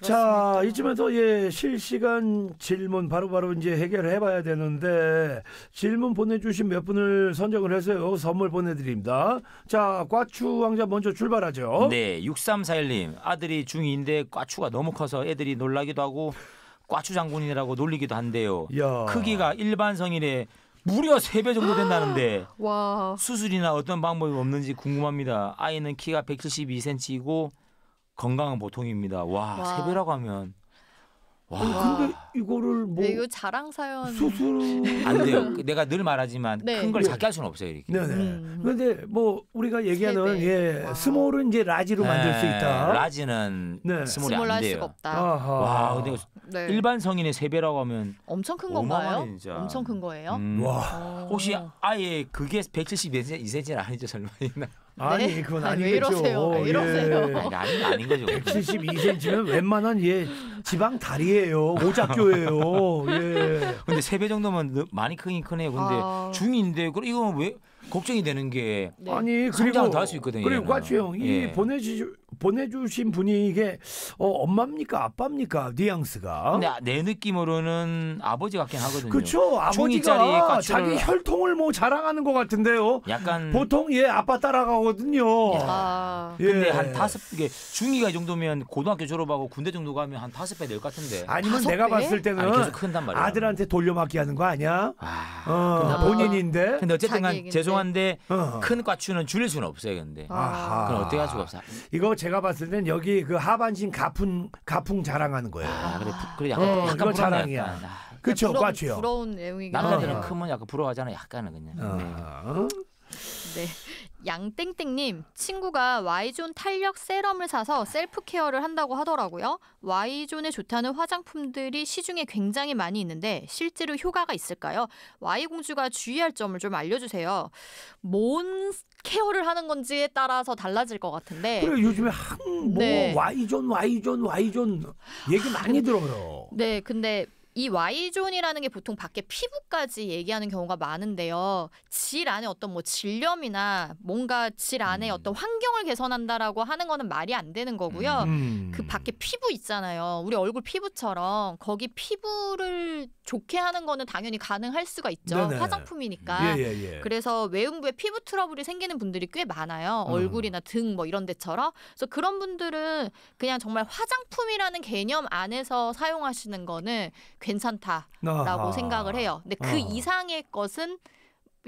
자, 이쯤에서 예, 실시간 질문 바로바로 바로 이제 해결해 봐야 되는데 질문 보내 주신 몇 분을 선정을 해서요. 선물 보내 드립니다. 자, 과추 왕자 먼저 출발하죠. 네, 6341 님. 아들이 중2인데 과추가 너무 커서 애들이 놀라기도 하고 과추 장군이라고 놀리기도 한대요. 야. 크기가 일반 성인의 무려 세배 정도 된다는데 수술이나 어떤 방법이 없는지 궁금합니다. 아이는 키가 172cm이고 건강한 보통입니다. 와, 와. 세배라고 하면 와. 아 근데 이거를 뭐 네, 이거 자랑 사연 수술 안 돼요. 그 내가 늘 말하지만 네. 큰걸 네. 작게 할 수는 없어요, 이렇게. 네네. 네. 음. 근데 뭐 우리가 얘기하는 예 스몰은 이제 라지로 만들 수 네. 있다. 라지는 네. 스몰이 스몰 안 돼요. 수가 없다. 아하. 와, 근데 네. 일반 성인의 세 배라고 하면 엄청 큰 건가요? 진짜. 엄청 큰 거예요? 음. 와. 어. 혹시 아예 그게 174cm 아니죠, 설마 아니 네? 그건 아니, 아겠죠왜 이러세요? 왜 아, 이러세요? 예. 아니, 아닌, 거죠. 172cm면 웬만한 예 지방 다리예요. 오작교예요. 예. 근데 세 배 정도면 많이 크긴 크네요. 근데 아... 중인데 그럼 이거 왜 걱정이 되는 게 네. 아니 그리고 다할 수 있거든요. 그리고 과추 형이 예. 보내주 보내주신 분이 이게 어, 엄마입니까 아빠입니까 뉘앙스가 근데 아, 내 느낌으로는 아버지 같긴 하거든요. 그렇죠. 아버지가 자기 혈통을 뭐 자랑하는 것 같은데요. 약간 보통 예 아빠 따라가거든요. 야. 예. 아. 근데 한 예. 다섯 이게 중이가 이 정도면 고등학교 졸업하고 군대 정도 가면 한 다섯 배 될 것 같은데. 아니면 내가 배? 봤을 때는 아니, 계속 큰단 말이야. 아들한테 돌려막기 하는 거 아니야? 아, 어, 본인인데. 근데 어쨌든 간 죄송한데 어. 큰 과추는 줄일 수는 없어요. 근데 아. 그럼 어떻게 할 수가 없어. 이거 제가 제가 봤을 땐 여기 그 하반신 가풍 가풍 자랑하는 거예요. 아, 그래, 부, 그래 약간, 어, 약간 이거 자랑이야. 아, 그쵸, 부러운, 부러운 내용이 남자들은 크면 약간 부러워하잖아, 약간은 그냥. 어. 네. 네. 양땡땡님, 친구가 Y존 탄력 세럼을 사서 셀프 케어를 한다고 하더라고요. Y존에 좋다는 화장품들이 시중에 굉장히 많이 있는데 실제로 효과가 있을까요? Y공주가 주의할 점을 좀 알려주세요. 뭔 케어를 하는 건지에 따라서 달라질 것 같은데. 그래 요즘에 한뭐 네. Y존, Y존, Y존 얘기 많이 아, 들어요. 네, 근데 이 Y존이라는 게 보통 밖에 피부까지 얘기하는 경우가 많은데요. 질 안에 어떤 뭐 질염이나 뭔가 질 안에 음. 어떤 환경을 개선한다라고 하는 거는 말이 안 되는 거고요. 음. 그 밖에 피부 있잖아요. 우리 얼굴 피부처럼 거기 피부를 좋게 하는 거는 당연히 가능할 수가 있죠. 네네. 화장품이니까. 예, 예, 예. 그래서 외음부에 피부 트러블이 생기는 분들이 꽤 많아요. 음. 얼굴이나 등 뭐 이런 데처럼. 그래서 그런 분들은 그냥 정말 화장품이라는 개념 안에서 사용하시는 거는 괜찮다라고 아하. 생각을 해요. 근데 그 어. 이상의 것은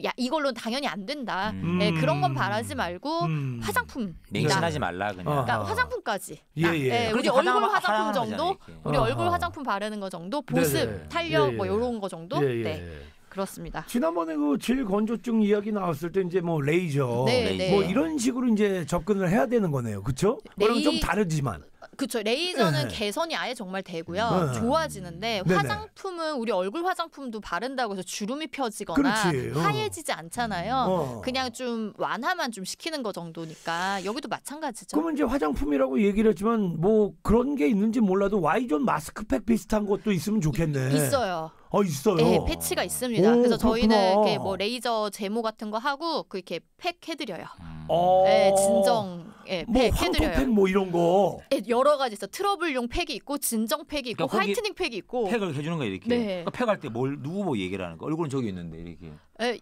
야 이걸로 당연히 안 된다. 음. 예, 그런 건 바라지 음. 말고 음. 화장품 냉신하지 말라 그냥. 그러니까 화장품까지. 예, 예. 예, 우리 그렇 얼굴 화장품 정도, 되잖아 우리 어 얼굴 화장품 바르는 거 정도, 네, 보습, 네네. 탄력 예, 뭐 예. 이런 거 정도. 예, 예. 네, 그렇습니다. 지난번에 그 질건조증 이야기 나왔을 때 이제 뭐 레이저 네, 네. 뭐 이런 식으로 이제 접근을 해야 되는 거네요. 그렇죠? 물론 좀 레이- 다르지만. 그렇죠 레이저는 네. 개선이 아예 정말 되고요. 네. 좋아지는데 네 화장품은 우리 얼굴 화장품도 바른다고 해서 주름이 펴지거나 그렇지. 어. 하얘지지 않잖아요. 어. 그냥 좀 완화만 좀 시키는 거 정도니까 여기도 마찬가지죠. 그러면 이제 화장품이라고 얘기를 했지만 뭐 그런 게 있는지 몰라도 와이존 마스크팩 비슷한 것도 있으면 좋겠네. 있어요. 아 있어요. 네, 패치가 있습니다. 오, 그래서 저희는 그렇구나. 이렇게 뭐 레이저 제모 같은 거 하고 그 이렇게 팩 해드려요. 어. 네, 진정 예, 뭐 황토팩 뭐 이런 거. 예, 여러 가지 있어. 트러블용 팩이 있고 진정 팩이 있고 그러니까 화이트닝 팩이 있고. 팩을 해주는 거야 이렇게. 네. 그러니까 팩할 때 뭘 누구 뭐 얘기를 하는 거. 얼굴은 저기 있는데 이렇게.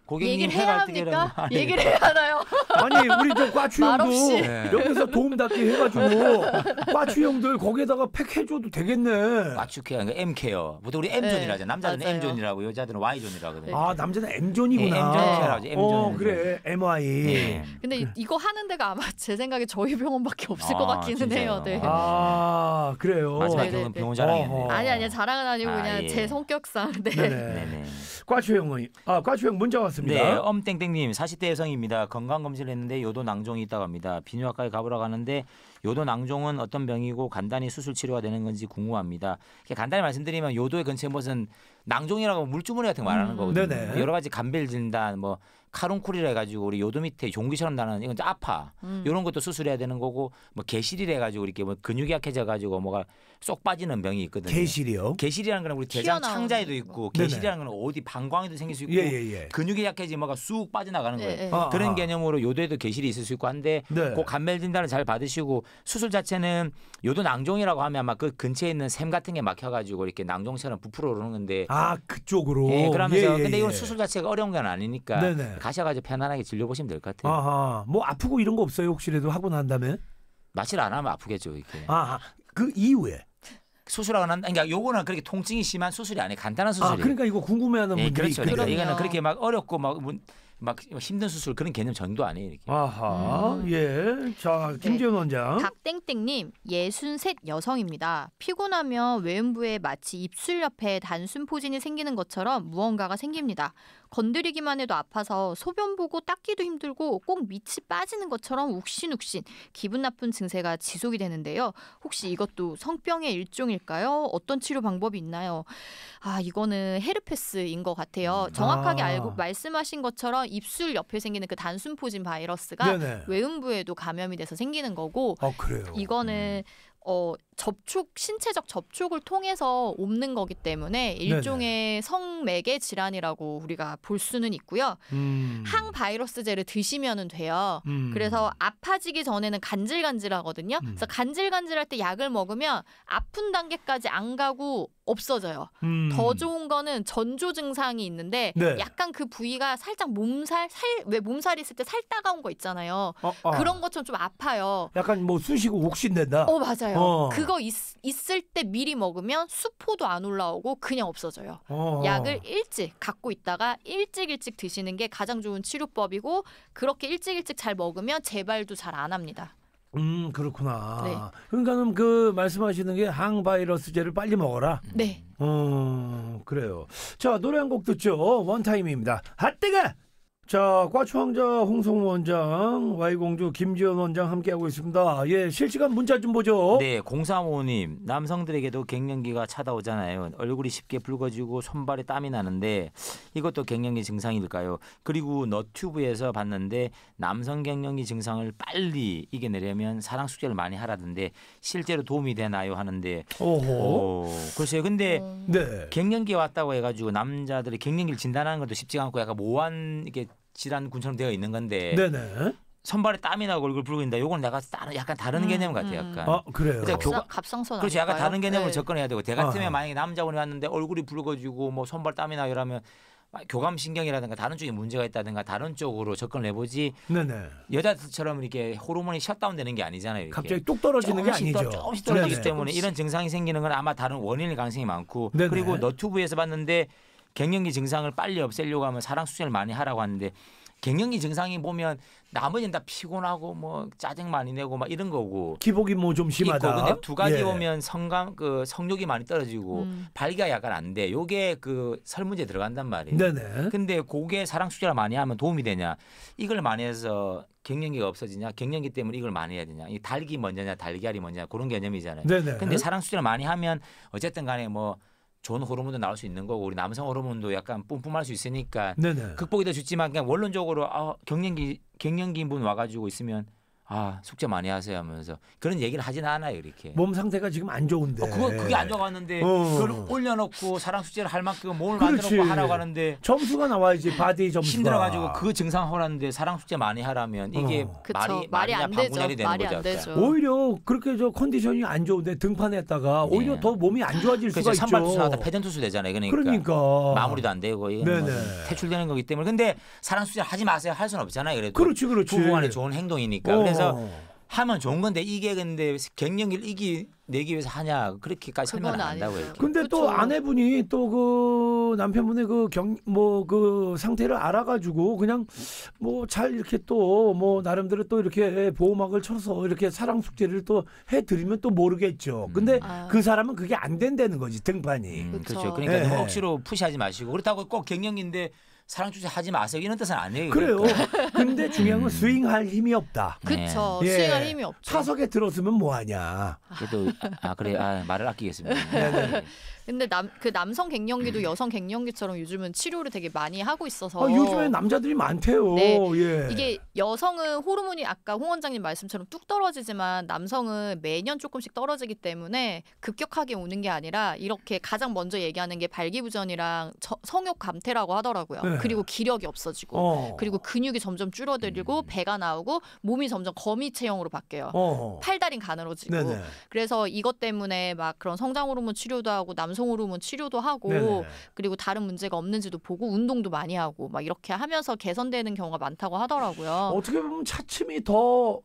고객님 얘기를 해야 합니까? 얘기를 해야 하나요? 아니 우리 저 과추형도 옆에서 네. 도움닫기 해가지고 과추형들 거기에다가 팩 해줘도 되겠네. 과추케어 그러니까 M케어. 보통 우리 M존이라 하잖남자들 네, 맞아요. M존이라고 여자들은 Y존이라거든요. 아 남자는 M존이구나. 네, M존이라고 M존. 어 그래 MY. 네. 근데 이, 이거 하는 데가 아마 제 생각에 저희 병원밖에 없을 아, 것 같기는 해요. 네. 아, 아 그래요. 마지막 네, 병원 자랑이네 아니 아니 자랑은 아니고 아, 그냥 예. 제 성격상. 네. 네네. 네네. 과추형의 아 과추형 문자 왔습니다. 네, 엄땡땡님 40대 여성입니다. 건강 검진을 했는데 요도 낭종이 있다고 합니다. 비뇨학과에 가보라고 는데 요도 낭종은 어떤 병이고 간단히 수술 치료가 되는 건지 궁금합니다. 간단히 말씀드리면 요도의 근처에 무슨 낭종이라고 물주머니 같은 거 말하는 음. 거거든요. 네 여러 가지 감별 진단 뭐 카룬쿨이라 해가지고 우리 요도 밑에 종기처럼 나는 이건 아파 음. 이런 것도 수술해야 되는 거고 뭐 개실이라 해가지고 이렇게 뭐 근육이 약해져가지고 뭐가 쏙 빠지는 병이 있거든요. 개실이요? 개실이라는 건 우리 대장 창자에도 있고 개실이라는 건 어디 방광에도 생길 수 있고 예, 예, 예. 근육이 약해지 면 뭐가 쑥 빠져나가는 예, 거예요. 예. 아, 그런 아 개념으로 요도에도 개실이 있을 수 있고 한데 네. 그 감별 진단을 잘 받으시고 수술 자체는 요도 낭종이라고 하면 아마 그 근처에 있는 샘 같은 게 막혀가지고 이렇게 낭종처럼 부풀어 오르는 건데 아 그쪽으로. 예, 그러면서 예, 예, 근데 이건 예. 수술 자체가 어려운 건 아니니까 네네. 가셔가지고 편안하게 진료 보시면 될 것 같아요. 아하, 뭐 아프고 이런 거 없어요 혹시라도 하고 난 다음에? 마취를 안 하면 아프겠죠 이게. 렇 아, 아그 이후에. 수술하고 난 그러니까 요거는 그렇게 통증이 심한 수술이 아니에요. 간단한 아, 수술이에요. 아, 그러니까 이거 궁금해하는 분들이 그렇죠. 그러니까 이거는 그렇게 막 어렵고 막 문, 막 힘든 수술 그런 개념 정도 아니에요. 이렇게. 아하. 음. 예. 자, 김재현 네. 원장. 박땡땡님, 63 여성입니다. 피곤하면 외음부에 마치 입술 옆에 단순 포진이 생기는 것처럼 무언가가 생깁니다. 건드리기만 해도 아파서 소변 보고 닦기도 힘들고 꼭 밑이 빠지는 것처럼 욱신욱신 기분 나쁜 증세가 지속이 되는데요. 혹시 이것도 성병의 일종일까요? 어떤 치료 방법이 있나요? 아 이거는 헤르페스인 것 같아요. 음, 정확하게 아. 알고 말씀하신 것처럼 입술 옆에 생기는 그 단순포진 바이러스가 네네. 외음부에도 감염이 돼서 생기는 거고 아, 이거는 음. 어 접촉 신체적 접촉을 통해서 옮는 거기 때문에 일종의 네네. 성매개 질환이라고 우리가 볼 수는 있고요. 음. 항바이러스제를 드시면은 돼요. 음. 그래서 아파지기 전에는 간질간질하거든요. 음. 그래서 간질간질할 때 약을 먹으면 아픈 단계까지 안 가고 없어져요. 음. 더 좋은 거는 전조 증상이 있는데 네. 약간 그 부위가 살짝 몸살 살 왜 몸살이 있을 때 살 따가운 거 있잖아요. 어, 어. 그런 것처럼 좀 아파요. 약간 뭐 쑤시고 욱신된다. 어 맞아요. 어. 그 그거 있, 있을 때 미리 먹으면 수포도 안 올라오고 그냥 없어져요. 어. 약을 일찍 갖고 있다가 일찍 일찍 드시는 게 가장 좋은 치료법이고 그렇게 일찍 일찍 잘 먹으면 재발도 잘 안 합니다. 음 그렇구나. 네. 그러니까는 그 말씀하시는 게 항바이러스제를 빨리 먹어라. 네. 어 그래요. 자 노래 한 곡 듣죠. 원타임입니다. 핫뜨가 자, 과추왕자 홍성 원장, Y공주 김지현 원장 함께하고 있습니다. 예, 실시간 문자 좀 보죠. 네, 공사모님 남성들에게도 갱년기가 찾아오잖아요. 얼굴이 쉽게 붉어지고 손발에 땀이 나는데 이것도 갱년기 증상일까요? 그리고 너튜브에서 봤는데 남성 갱년기 증상을 빨리 이겨내려면 사랑 숙제를 많이 하라던데 실제로 도움이 되나요? 하는데 오호. 오, 어, 글쎄요. 근데 음. 네. 갱년기 왔다고 해가지고 남자들이 갱년기를 진단하는 것도 쉽지가 않고 약간 모한 이게 질환군처럼 되어 있는 건데 네네. 선발에 땀이 나고 얼굴 붉은다. 요건 내가 다른 약간 다른 음, 개념 같아요. 음. 약간. 아, 그래요. 그러니까 갑 갑상선 그렇죠. 약간 다른 개념으로 네. 접근해야 되고 대가팀에 아. 만약에 남자분이 왔는데 얼굴이 붉어지고 뭐 선발 땀이 나 이러면 교감 신경이라든가 다른 쪽에 문제가 있다든가 다른 쪽으로 접근을 해보지. 네네. 여자들처럼 이렇게 호르몬이 셧다운되는 게 아니잖아요. 이렇게. 갑자기 뚝 떨어지는 게 아니죠. 조금씩 떨어지기 네네. 때문에 이런 증상이 생기는 건 아마 다른 원인일 가능성이 많고 네네. 그리고 너튜브에서 봤는데 갱년기 증상을 빨리 없애려고 하면 사랑 수술 많이 하라고 하는데 갱년기 증상이 보면 나머지는 다 피곤하고 뭐 짜증 많이 내고 막 이런 거고 기복이 뭐 좀 심하다. 근데 두 가지 예. 보면 성감 그 성욕이 많이 떨어지고 음. 발기가 약간 안 돼. 요게 그 설문제 들어간단 말이에요. 네네. 근데 고게 사랑 수술을 많이 하면 도움이 되냐? 이걸 많이 해서 갱년기가 없어지냐? 갱년기 때문에 이걸 많이 해야 되냐? 이 달기 먼저냐, 달걀이 먼저냐 그런 개념이잖아요. 네네. 근데 사랑 수술을 많이 하면 어쨌든 간에 뭐 좋은 호르몬도 나올 수 있는 거고 우리 남성 호르몬도 약간 뿜뿜할 수 있으니까 네네. 극복이 될수 있지만 그냥 원론적으로 아, 경련기 경련기인 분 와가지고 있으면 아 숙제 많이 하세요 하면서 그런 얘기를 하진 않아요 이렇게 몸 상태가 지금 안 좋은데 어, 그거 그게 안 좋았는데 어. 그걸 올려놓고 사랑 숙제를 할 만큼 몸을 그렇지. 만들어놓고 하라고 하는데 점수가 나와야지 바디 점수가 힘들어가지고 그 증상 허라는데 사랑 숙제 많이 하라면 이게 어. 말이 말이 안 되죠 되는 말이 거죠. 되죠 오히려 그렇게 저 컨디션이 안 좋은데 등판했다가 네. 오히려 더 몸이 안 좋아질 그렇죠. 수가 있죠 선발 투수하다 패전 투수 되잖아요 그러니까. 그러니까, 마무리도 안 되고 뭐 퇴출되는 거기 때문에 근데 사랑 숙제 하지 마세요 할 수는 없잖아요 그래도 그렇지 그렇지 부부 간에 좋은 행동이니까 그래서 그래서 어. 하면 좋은 건데 이게 근데 갱년기를 이기 내기 위해서 하냐 그렇게까지 설명 안다고이렇 근데 그렇 아내분이 또 그 남편분의 그경뭐그 뭐 그 상태를 알아가지고 그냥 뭐 잘 이렇게 또 뭐 나름대로 또 이렇게 보호막을 쳐서 이렇게 사랑 숙제를 또 해드리면 또 모르겠죠. 음. 근데 음. 그 사람은 그게 안 된다는 거지 등판이. 음, 그렇죠. 그러니까 네. 억지로 푸시하지 마시고 그렇다고 꼭갱년인데 사랑 주제 하지 마세요 이런 뜻은 아니에요. 그래요. 근데 중요한 건 음. 스윙할 힘이 없다. 그렇죠. 네. 예. 스윙할 힘이 없죠. 차석에 들어서면 뭐 하냐. 그래도 아 그래 아 말을 아끼겠습니다. 네, 네. 네. 근데 남 그 남성 갱년기도 음. 여성 갱년기처럼 요즘은 치료를 되게 많이 하고 있어서 아, 요즘에 남자들이 많대요. 네. 예. 이게 여성은 호르몬이 아까 홍 원장님 말씀처럼 뚝 떨어지지만 남성은 매년 조금씩 떨어지기 때문에 급격하게 오는 게 아니라 이렇게 가장 먼저 얘기하는 게 발기부전이랑 저, 성욕 감퇴라고 하더라고요. 네. 그리고 기력이 없어지고 어. 그리고 근육이 점점 줄어들고 음. 배가 나오고 몸이 점점 거미 체형으로 바뀌어요. 어. 팔다리 가늘어지고 네네. 그래서 이것 때문에 막 그런 성장 호르몬 치료도 하고 남 남성 호르몬 뭐 치료도 하고 네네. 네, 네. 그리고 다른 문제가 없는지도 보고 운동도 많이 하고 막 이렇게 하면서 개선되는 경우가 많다고 하더라고요. 어떻게 보면 차츰이 더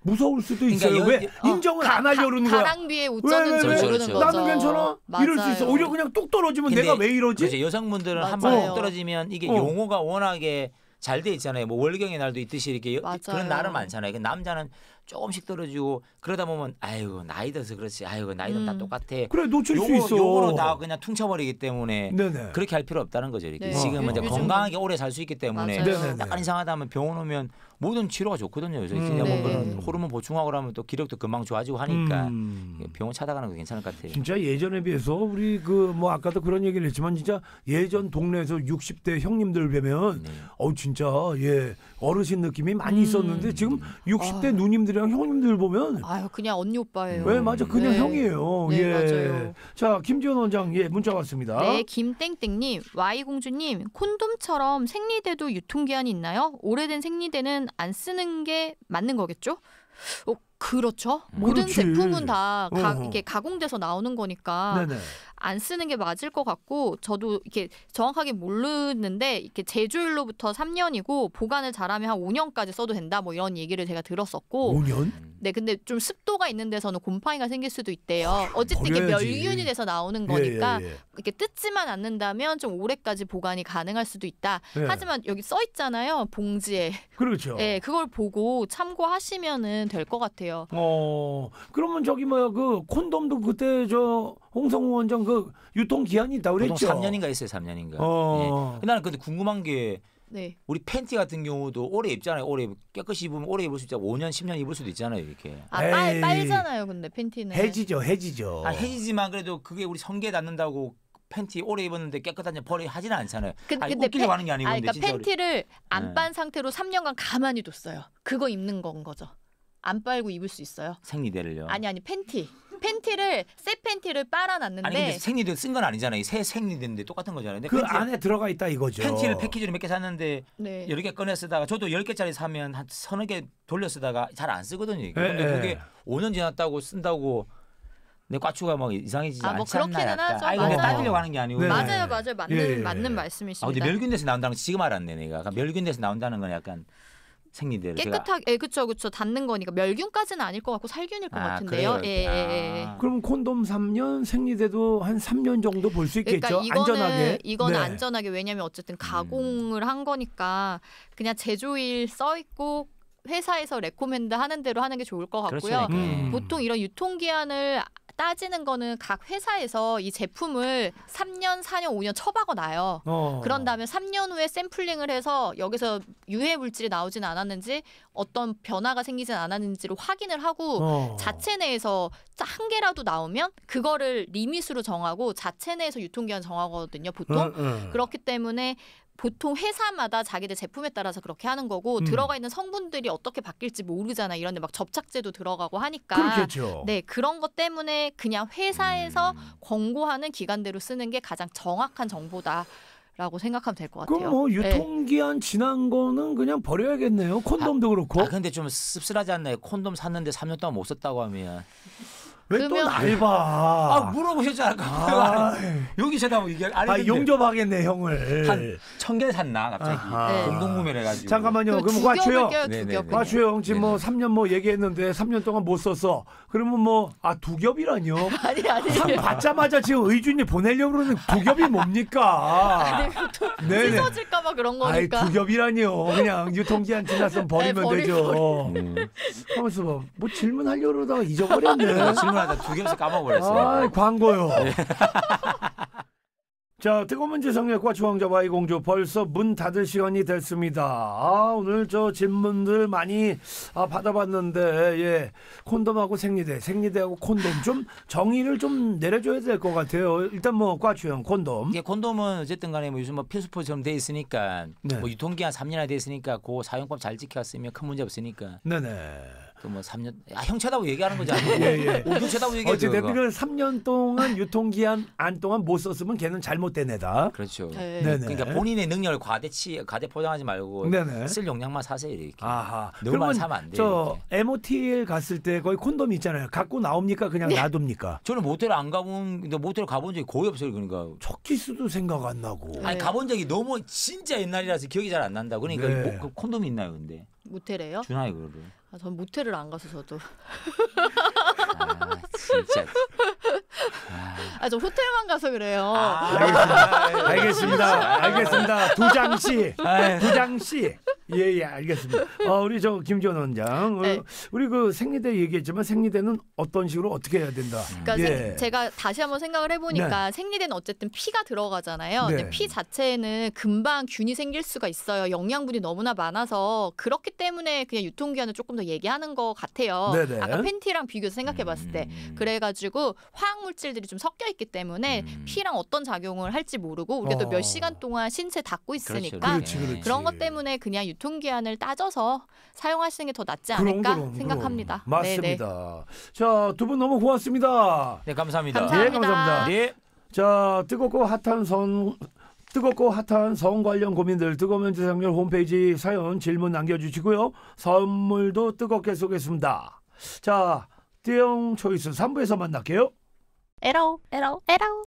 무서울 수도 그러니까 있어요. 그러니까 왜 어, 인정을 가, 안 하려는 거야? 가랑비에 웃자는 줄 모르는 거죠. 나는 괜찮아. 맞아요. 이럴 수 있어. 오히려 그냥 뚝 떨어지면 내가 왜 이러지? 그렇 여성분들은 한번 어. 떨어지면 이게 어. 용어가 워낙에 잘 돼 있잖아요. 뭐 월경의 날도 있듯이 이렇게 맞아요. 그런 날은 많잖아요. 그 남자는 조금씩 떨어지고 그러다 보면 아이고 나이 들어서 그렇지 아이고 나이 들 음. 다 똑같아. 그래 놓칠 요거, 수 있어. 요거로 다 그냥 퉁쳐버리기 때문에 네네. 그렇게 할 필요 없다는 거죠. 이렇게 네. 지금은 어. 이제 건강하게 오래 살 수 있기 때문에 약간 이상하다면 병원 오면 모든 치료가 좋거든요. 요새 음. 그냥 뭐 네. 호르몬 보충하고 그러면 또 기력도 금방 좋아지고 하니까 음. 병원 찾아가는 거 괜찮을 것 같아요. 진짜 예전에 비해서 우리 그 뭐 아까도 그런 얘기를 했지만 진짜 예전 동네에서 60대 형님들 뵈면 네. 어 진짜 예 어르신 느낌이 많이 음. 있었는데 지금 60대 아. 누님들 언니들이랑 형님들 보면 아유 그냥 언니 오빠예요. 네 맞아 그냥 네. 형이에요. 네, 예. 맞아요. 자김지원 원장 예 문자 왔습니다. 네 김땡땡님 Y 공주님 콘돔처럼 생리대도 유통기한이 있나요? 오래된 생리대는 안 쓰는 게 맞는 거겠죠? 어, 그렇죠. 음, 모든 그렇지. 제품은 다 가, 이게 가공돼서 나오는 거니까. 네네. 안 쓰는 게 맞을 것 같고 저도 이렇게 정확하게 모르는데 이렇게 제조일로부터 3년이고 보관을 잘하면 한 5년까지 써도 된다 뭐 이런 얘기를 제가 들었었고 5년? 네, 근데 좀 습도가 있는 데서는 곰팡이가 생길 수도 있대요. 어쨌든 이게 멸균이 돼서 나오는 예, 거니까 예, 예, 예. 이렇게 뜯지만 않는다면 좀 오래까지 보관이 가능할 수도 있다. 예. 하지만 여기 써 있잖아요, 봉지에. 그렇죠. 네, 그걸 보고 참고하시면은 될 것 같아요. 어, 그러면 저기 뭐야 그 콘돔도 그때 저 홍성우 원장 그 유통 기한이 있다 그랬죠. 3년인가 했어요, 3년인가. 어. 예. 나는 근데 궁금한 게 네. 우리 팬티 같은 경우도 오래 입잖아요. 오래 깨끗이 입으면 오래 입을 수 있잖아요. 5년, 10년 입을 수도 있잖아요. 이렇게. 아, 빨, 빨잖아요. 근데 팬티는. 해지죠. 해지죠. 아, 해지지만 그래도 그게 우리 성게 닿는다고 팬티 오래 입었는데 깨끗한지 버리 하진 않잖아요. 그, 아니, 근데 웃기려고 팬, 하는 게 아니고. 아, 그러니까 팬티를 안빤 네. 상태로 3년간 가만히 뒀어요. 그거 입는 건 거죠. 안 빨고 입을 수 있어요. 생리대를요. 아니 아니 팬티. 팬티를 새 팬티를 빨아놨는데 아니 근데 생리대 쓴 건 아니잖아요. 새 생리대인데 똑같은 거잖아요. 근데 그 팬티, 안에 들어가 있다 이거죠. 팬티를 패키지로 몇 개 샀는데 네. 여러 개 꺼내 쓰다가 저도 열 개짜리 사면 한 서너 개 돌려 쓰다가 잘 안 쓰거든요. 이게. 근데 에, 예, 예. 그게 5년 지났다고 쓴다고 내 과추가 막 이상해지지 아, 뭐 않지 않나 하죠. 아니 근데 따지려고 하는 게 아니고 네. 맞아요 맞아요 맞는 예, 예. 맞는 말씀이십니다. 아, 근데 멸균돼서 나온다는 거 지금 알았네 내가. 그러니까 멸균돼서 나온다는 건 약간 생긴 데를 깨끗하게 예, 그쵸 그쵸 닿는 거니까 멸균까지는 아닐 것 같고 살균일 것 아, 같은데요. 예, 예, 예, 예. 아. 그럼 콘돔 3년 생리대도 한 3년 정도 볼 수 있겠죠. 그러니까 이거는, 안전하게. 이건 네. 안전하게 왜냐면 어쨌든 음. 가공을 음. 한 거니까 그냥 제조일 써 있고 회사에서 레코멘드 하는 대로 하는 게 좋을 것 그렇죠, 같고요. 음. 보통 이런 유통기한을 따지는 거는 각 회사에서 이 제품을 3년, 4년, 5년 처박아 놔요. 어. 그런 다음에 3년 후에 샘플링을 해서 여기서 유해 물질이 나오진 않았는지 어떤 변화가 생기진 않았는지를 확인을 하고 어. 자체 내에서 한 개라도 나오면 그거를 리밋으로 정하고 자체 내에서 유통기한 정하거든요. 보통 음, 음. 그렇기 때문에 보통 회사마다 자기들 제품에 따라서 그렇게 하는 거고 음. 들어가 있는 성분들이 어떻게 바뀔지 모르잖아 이런데 막 접착제도 들어가고 하니까 그렇겠죠. 네 그런 것 때문에 그냥 회사에서 음. 권고하는 기간대로 쓰는 게 가장 정확한 정보다. 라고 생각하면 될 것 같아요. 그럼 뭐 네. 유통기한 네. 지난 거는 그냥 버려야겠네요. 콘돔도 아, 아 그렇고. 아 근데 좀 씁쓸하지 않나요? 콘돔 샀는데 3년 동안 못 썼다고 하면. 왜또날 봐? 아, 물어보셨잖아. 아, 여기 쳐다보고 이게 아 용접하겠네, 형을. 한 천 개 샀나 갑자기. 네. 공동구매해 가지고. 잠깐만요. 그럼 과추요. 과추요. 지금 네네. 뭐 3년 뭐 얘기했는데 3년 동안 못 썼어. 그러면 뭐 아, 두 겹이라뇨. 아니, 아니. 상 받자마자 지금 의준이 보내려고 그러는 두 겹이 뭡니까? 뭐 네. 찢어질까 봐 그런 거니까. 아니, 두 겹이라뇨. 그냥 유통기한 지났으면 네, 버리면 아 되죠. 음. 하면서 뭐, 뭐 질문하려고 그러다가 잊어버렸네. 질문하다 두 개씩 까먹어버렸어요. 아, 네. 광고요. 네. 자, 뜨거 문제 성역과 주황자와의 공주 벌써 문 닫을 시간이 됐습니다. 아, 오늘 저 질문들 많이 아, 받아봤는데, 예. 콘돔하고 생리대, 생리대하고 콘돔 좀 정의를 좀 내려줘야 될 것 같아요. 일단 뭐, 과추형 콘돔. 예, 콘돔은 어쨌든 간에 뭐 요즘 뭐 필수포처럼 돼 있으니까, 네. 뭐 유통기한 3년이나 으니까그 사용법 잘 지켰으면 큰 문제 없으니까. 네네. 그뭐 3년 아, 형차다고 얘기하는 거지 아고 예, 예. 오교차다고 얘기하 어쨌든 그 3년 동안 유통기한 안 동안 못 썼으면 걔는 잘못된 애다. 그렇죠. 네. 네. 그러니까 본인의 능력을 과대치 과대 포장하지 말고 네네. 쓸 용량만 사세요 이렇게. 아하. 너만 사면 안 돼요. 저 이렇게. MOTL 갔을 때 거의 콘돔 있잖아요. 갖고 나옵니까 그냥 네. 놔둡니까? 저는 모텔 안 가본 근데 모텔 가본 적이 거의 없어요. 그러니까 첫 키스도 생각 안 나고. 아니 네. 가본 적이 너무 진짜 옛날이라서 기억이 잘 안 난다. 그러니까 네. 뭐, 그 콘돔이 있나요 근데? 모텔에요? 준하이 그러래. 아, 전 모텔을 안 가서 저도. 아, 진짜. 아, 저 호텔만 가서 그래요. 아, 알겠습니다. 알겠습니다. 아, 아, 알겠습니다. 도장 씨, 도장 예. 씨. 예, 예, 알겠습니다. 어, 우리 저 김지원 원장, 네. 우리 그 생리대 얘기했지만 생리대는 어떤 식으로 어떻게 해야 된다. 그러니까 예. 생, 제가 다시 한번 생각을 해보니까 네. 생리대는 어쨌든 피가 들어가잖아요. 네. 근데 피 자체에는 금방 균이 생길 수가 있어요. 영양분이 너무나 많아서 그렇기 때문에 그냥 유통기한을 조금 더 얘기하는 것 같아요. 아까 팬티랑 비교해서 생각해봤을 때. 음. 음. 그래가지고 화학 물질들이 좀 섞여 있기 때문에 음. 피랑 어떤 작용을 할지 모르고 우리가 또몇 어. 시간 동안 신체 닦고 있으니까 그렇지, 그렇지. 그런 것 때문에 그냥 유통기한을 따져서 사용하시는 게 더 낫지 않을까 그럼, 그럼, 생각합니다. 그럼. 맞습니다. 자 두 분 너무 고맙습니다. 네 감사합니다. 감사합니다. 네 감사합니다. 네. 자 뜨겁고 핫한 선 뜨겁고 핫한 성 관련 고민들 뜨거운 현상열 홈페이지 사연 질문 남겨주시고요. 선물도 뜨겁게 쏘겠습니다. 자 박대영 초이스 3부에서 만날게요. 에라에라에라